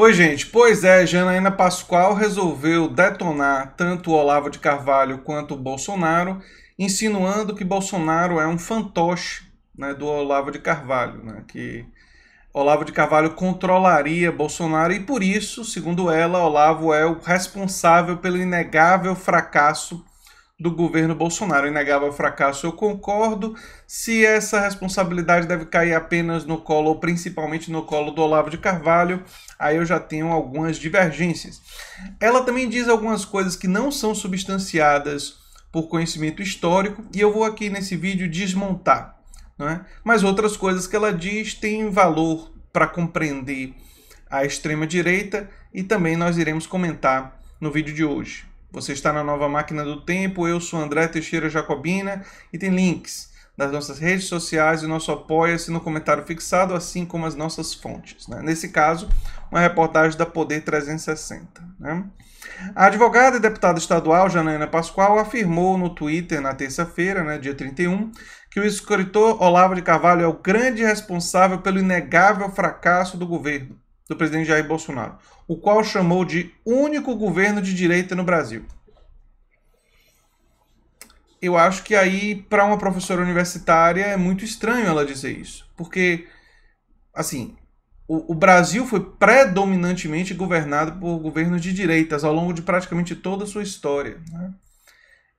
Oi, gente. Pois é, Janaína Pascoal resolveu detonar tanto o Olavo de Carvalho quanto o Bolsonaro, insinuando que Bolsonaro é um fantoche né, do Olavo de Carvalho, né, que Olavo de Carvalho controlaria Bolsonaro e por isso, segundo ela, Olavo é o responsável pelo inegável fracasso do governo Bolsonaro. Inegável fracasso, eu concordo. Se essa responsabilidade deve cair apenas no colo, ou principalmente no colo do Olavo de Carvalho, aí eu já tenho algumas divergências. Ela também diz algumas coisas que não são substanciadas por conhecimento histórico e eu vou aqui nesse vídeo desmontar. é. Mas outras coisas que ela diz têm valor para compreender a extrema-direita e também nós iremos comentar no vídeo de hoje. Você está na nova máquina do tempo. Eu sou André Teixeira Jacobina e tem links nas nossas redes sociais e nosso apoia-se no comentário fixado, assim como as nossas fontes. Né? Nesse caso, uma reportagem da Poder 360. Né? A advogada e deputada estadual Janaína Pascoal afirmou no Twitter na terça-feira, né, dia 31, que o escritor Olavo de Carvalho é o grande responsável pelo inegável fracasso do governo do presidente Jair Bolsonaro, o qual chamou de único governo de direita no Brasil. Eu acho que aí, para uma professora universitária, é muito estranho ela dizer isso, porque, assim, o, o Brasil foi predominantemente governado por governos de direitas ao longo de praticamente toda a sua história. Né?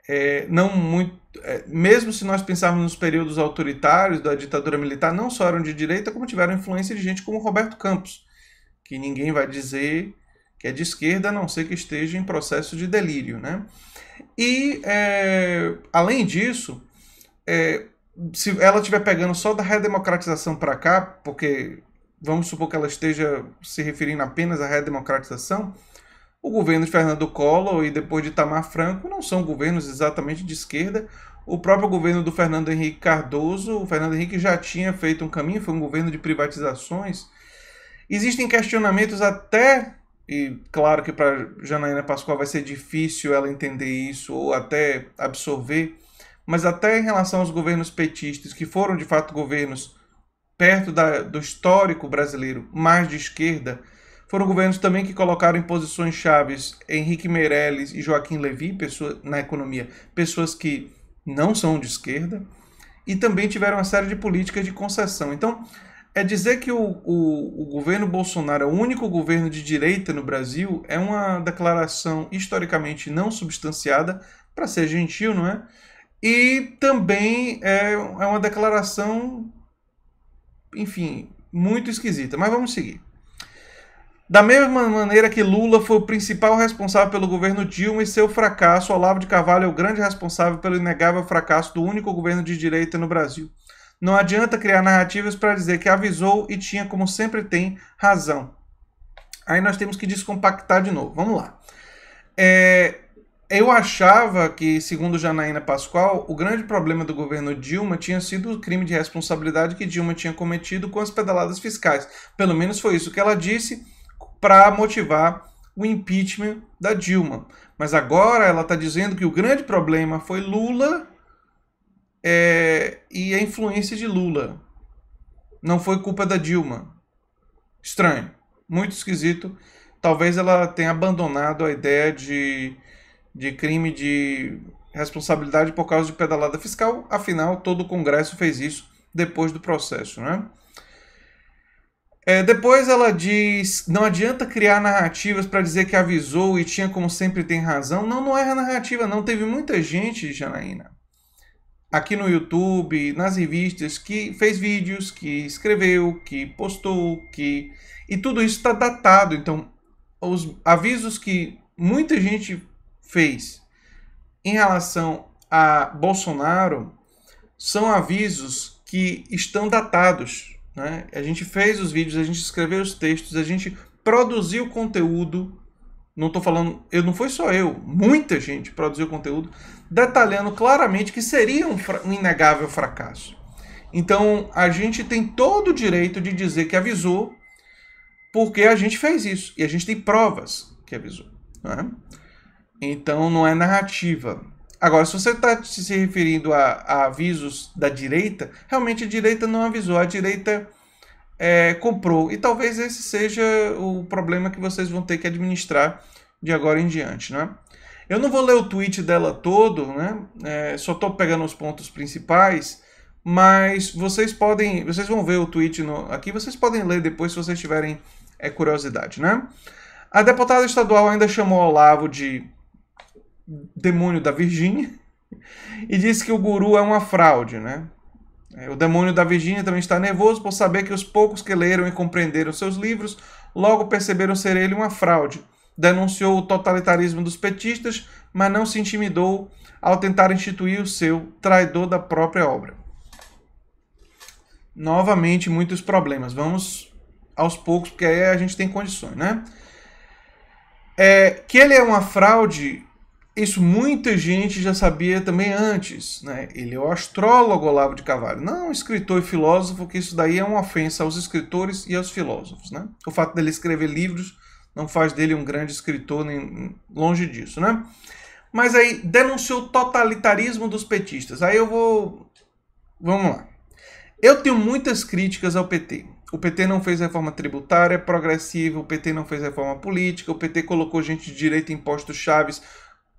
É, não muito, é, mesmo se nós pensarmos nos períodos autoritários da ditadura militar, não só eram de direita, como tiveram influência de gente como Roberto Campos, que ninguém vai dizer que é de esquerda, a não ser que esteja em processo de delírio. Né? E, é, além disso, é, se ela estiver pegando só da redemocratização para cá, porque vamos supor que ela esteja se referindo apenas à redemocratização, o governo de Fernando Collor e depois de Tamar Franco não são governos exatamente de esquerda. O próprio governo do Fernando Henrique Cardoso, o Fernando Henrique já tinha feito um caminho, foi um governo de privatizações, Existem questionamentos até, e claro que para Janaína Pascoal vai ser difícil ela entender isso ou até absorver, mas até em relação aos governos petistas, que foram de fato governos perto da, do histórico brasileiro, mais de esquerda, foram governos também que colocaram em posições chaves Henrique Meirelles e Joaquim Levy pessoa, na economia, pessoas que não são de esquerda, e também tiveram uma série de políticas de concessão. Então, é dizer que o, o, o, governo Bolsonaro é o único governo de direita no Brasil é uma declaração historicamente não substanciada, para ser gentil, não é? E também é, é uma declaração, enfim, muito esquisita. Mas vamos seguir. Da mesma maneira que Lula foi o principal responsável pelo governo Dilma e seu fracasso, Olavo de Carvalho é o grande responsável pelo inegável fracasso do único governo de direita no Brasil. Não adianta criar narrativas para dizer que avisou e tinha, como sempre tem, razão. Aí nós temos que descompactar de novo. Vamos lá. É, eu achava que, segundo Janaína Pascoal, o grande problema do governo Dilma tinha sido o crime de responsabilidade que Dilma tinha cometido com as pedaladas fiscais. Pelo menos foi isso que ela disse para motivar o impeachment da Dilma. Mas agora ela está dizendo que o grande problema foi Lula é, e a influência de Lula. Não foi culpa da Dilma. Estranho, muito esquisito. Talvez ela tenha abandonado a ideia de, de crime de responsabilidade por causa de pedalada fiscal. Afinal, todo o Congresso fez isso depois do processo, né? É, depois ela diz: não adianta criar narrativas para dizer que avisou e tinha como sempre tem razão. Não, não a narrativa, não. Teve muita gente, Janaína, aqui no YouTube, nas revistas, que fez vídeos, que escreveu, que postou, que. E tudo isso está datado. Então, os avisos que muita gente fez em relação a Bolsonaro são avisos que estão datados. Né? A gente fez os vídeos, a gente escreveu os textos, a gente produziu conteúdo não estou falando, eu não foi só eu, muita gente produziu conteúdo detalhando claramente que seria um, um inegável fracasso. Então a gente tem todo o direito de dizer que avisou, porque a gente fez isso e a gente tem provas que avisou. Né? Então não é narrativa. Agora, se você está se referindo a, a avisos da direita, realmente a direita não avisou. A direita é, comprou. E talvez esse seja o problema que vocês vão ter que administrar de agora em diante, né? Eu não vou ler o tweet dela todo, né? É, só estou pegando os pontos principais, mas vocês podem, vocês vão ver o tweet no, aqui, vocês podem ler depois se vocês tiverem é, curiosidade, né? A deputada estadual ainda chamou Olavo de demônio da Virgínia e disse que o guru é uma fraude, né? É, o demônio da Virgínia também está nervoso por saber que os poucos que leram e compreenderam seus livros logo perceberam ser ele uma fraude. Denunciou o totalitarismo dos petistas, mas não se intimidou ao tentar instituir o seu traidor da própria obra. Novamente, muitos problemas. Vamos aos poucos, porque aí a gente tem condições, né? É, que ele é uma fraude isso muita gente já sabia também antes. Né? Ele é o astrólogo Olavo de Carvalho, não escritor e filósofo, que isso daí é uma ofensa aos escritores e aos filósofos. Né? O fato dele escrever livros não faz dele um grande escritor, nem longe disso. Né? Mas aí denunciou o totalitarismo dos petistas. Aí eu vou. Vamos lá. Eu tenho muitas críticas ao PT. O PT não fez reforma tributária é progressiva, o PT não fez reforma política, o PT colocou gente de direita em postos chaves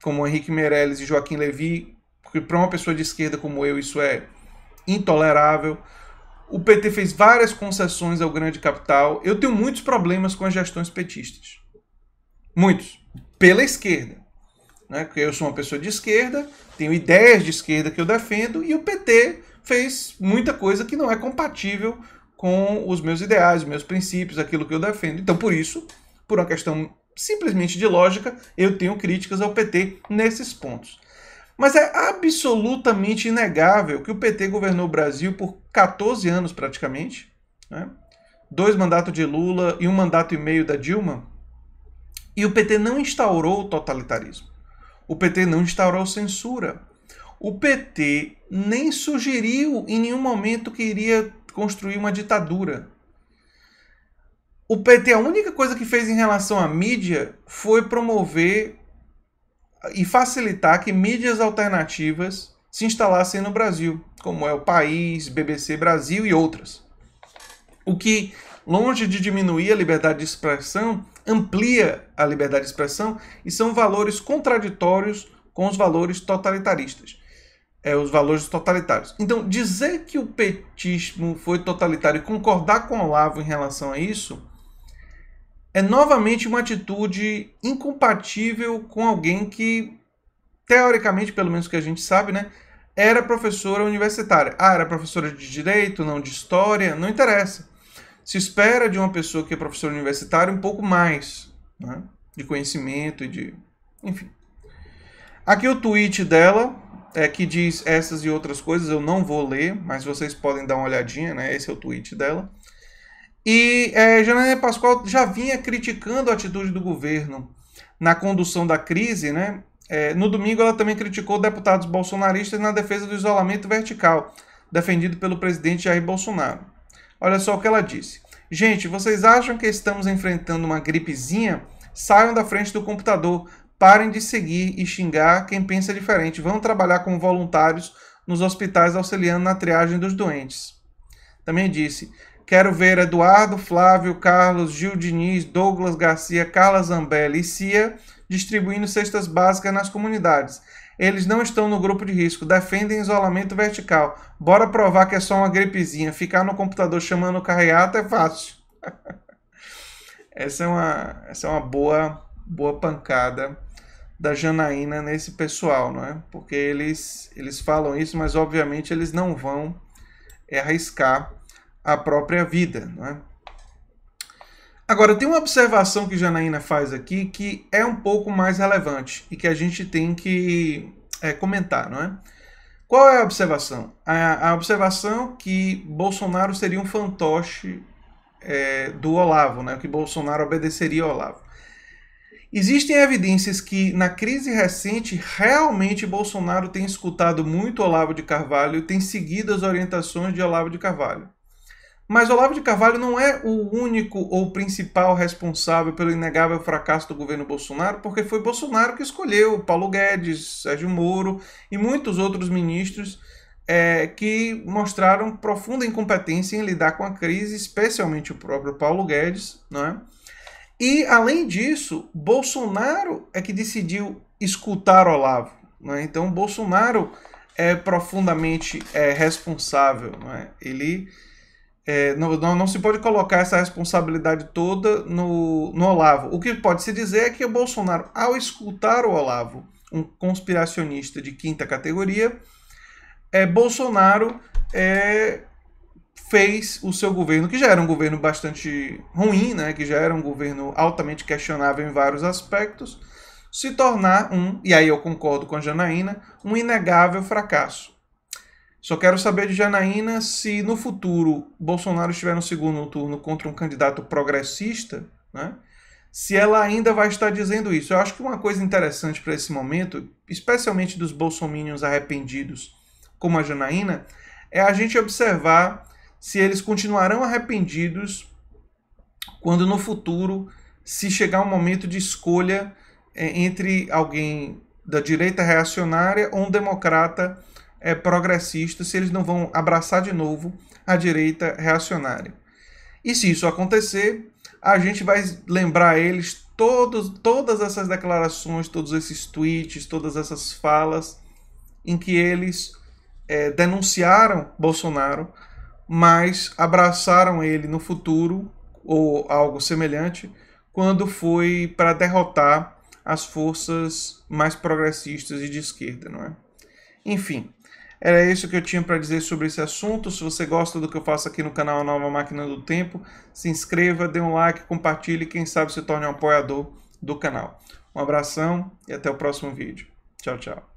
como Henrique Meirelles e Joaquim Levi, porque para uma pessoa de esquerda como eu isso é intolerável. O PT fez várias concessões ao grande capital. Eu tenho muitos problemas com as gestões petistas. Muitos. Pela esquerda. Né? Porque eu sou uma pessoa de esquerda, tenho ideias de esquerda que eu defendo, e o PT fez muita coisa que não é compatível com os meus ideais, meus princípios, aquilo que eu defendo. Então, por isso, por uma questão simplesmente de lógica, eu tenho críticas ao PT nesses pontos. Mas é absolutamente inegável que o PT governou o Brasil por 14 anos praticamente, né? dois mandatos de Lula e um mandato e meio da Dilma, e o PT não instaurou o totalitarismo. O PT não instaurou censura. O PT nem sugeriu em nenhum momento que iria construir uma ditadura o PT, a única coisa que fez em relação à mídia foi promover e facilitar que mídias alternativas se instalassem no Brasil, como é o País, BBC Brasil e outras. O que, longe de diminuir a liberdade de expressão, amplia a liberdade de expressão e são valores contraditórios com os valores totalitaristas. É, os valores totalitários. Então, dizer que o petismo foi totalitário e concordar com o Olavo em relação a isso é novamente uma atitude incompatível com alguém que, teoricamente, pelo menos que a gente sabe, né, era professora universitária. Ah, era professora de direito, não de história, não interessa. Se espera de uma pessoa que é professora universitária um pouco mais né, de conhecimento e de. Enfim. Aqui o tweet dela, é, que diz essas e outras coisas, eu não vou ler, mas vocês podem dar uma olhadinha, né? Esse é o tweet dela. E é, Janaína Pascoal já vinha criticando a atitude do governo na condução da crise, né? É, no domingo, ela também criticou deputados bolsonaristas na defesa do isolamento vertical, defendido pelo presidente Jair Bolsonaro. Olha só o que ela disse. Gente, vocês acham que estamos enfrentando uma gripezinha? Saiam da frente do computador, parem de seguir e xingar quem pensa diferente. Vão trabalhar como voluntários nos hospitais auxiliando na triagem dos doentes. Também disse: Quero ver Eduardo, Flávio, Carlos, Gil Diniz, Douglas Garcia, Carla Zambelli e Cia distribuindo cestas básicas nas comunidades. Eles não estão no grupo de risco, defendem isolamento vertical. Bora provar que é só uma gripezinha. Ficar no computador chamando carreata é fácil. essa é uma, essa é uma boa, boa pancada da Janaína nesse pessoal, não é? Porque eles, eles falam isso, mas obviamente eles não vão arriscar a própria vida. Não é? Agora, tem uma observação que Janaína faz aqui que é um pouco mais relevante e que a gente tem que é, comentar, não é? Qual é a observação? A, a observação que Bolsonaro seria um fantoche é, do Olavo, né? que Bolsonaro obedeceria ao Olavo. Existem evidências que, na crise recente, realmente Bolsonaro tem escutado muito Olavo de Carvalho e tem seguido as orientações de Olavo de Carvalho. Mas Olavo de Carvalho não é o único ou principal responsável pelo inegável fracasso do governo Bolsonaro, porque foi Bolsonaro que escolheu Paulo Guedes, Sérgio Moro e muitos outros ministros é, que mostraram profunda incompetência em lidar com a crise, especialmente o próprio Paulo Guedes. Né? E, além disso, Bolsonaro é que decidiu escutar Olavo. Né? Então, Bolsonaro é profundamente é, responsável. Né? Ele é, não, não, não, se pode colocar essa responsabilidade toda no, no Olavo. O que pode se dizer é que o Bolsonaro, ao escutar o Olavo, um conspiracionista de quinta categoria, é, Bolsonaro é, fez o seu governo, que já era um governo bastante ruim, né, que já era um governo altamente questionável em vários aspectos, se tornar um, e aí eu concordo com a Janaína, um inegável fracasso. Só quero saber de Janaína se no futuro Bolsonaro estiver no segundo turno contra um candidato progressista, né? se ela ainda vai estar dizendo isso. Eu acho que uma coisa interessante para esse momento, especialmente dos bolsominions arrependidos, como a Janaína, é a gente observar se eles continuarão arrependidos quando no futuro se chegar um momento de escolha é, entre alguém da direita reacionária ou um democrata é, progressistas se eles não vão abraçar de novo a direita reacionária. E se isso acontecer, a gente vai lembrar eles todos, todas essas declarações, todos esses tweets, todas essas falas em que eles é, denunciaram Bolsonaro, mas abraçaram ele no futuro ou algo semelhante quando foi para derrotar as forças mais progressistas e de esquerda, não é? Enfim, era isso que eu tinha para dizer sobre esse assunto. Se você gosta do que eu faço aqui no canal Nova Máquina do Tempo, se inscreva, dê um like, compartilhe e quem sabe se torne um apoiador do canal. Um abração e até o próximo vídeo. Tchau, tchau.